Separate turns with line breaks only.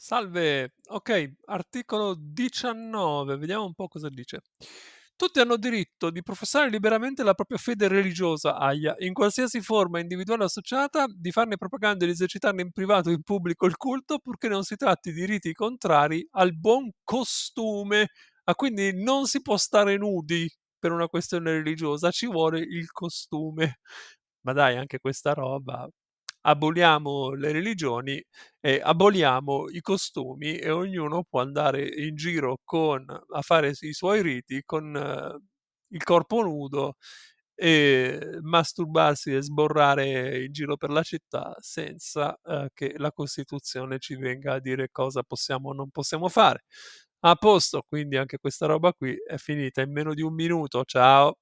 Salve, ok, articolo 19, vediamo un po' cosa dice. Tutti hanno diritto di professare liberamente la propria fede religiosa, aia, in qualsiasi forma individuale o associata, di farne propaganda e di esercitarne in privato o in pubblico il culto, purché non si tratti di riti contrari al buon costume. Ah, quindi non si può stare nudi per una questione religiosa, ci vuole il costume. Ma dai, anche questa roba, aboliamo le religioni e aboliamo i costumi e ognuno può andare in giro con, a fare i suoi riti con eh, il corpo nudo e masturbarsi e sborrare in giro per la città senza eh, che la Costituzione ci venga a dire cosa possiamo o non possiamo fare. A posto, quindi anche questa roba qui è finita in meno di un minuto. Ciao!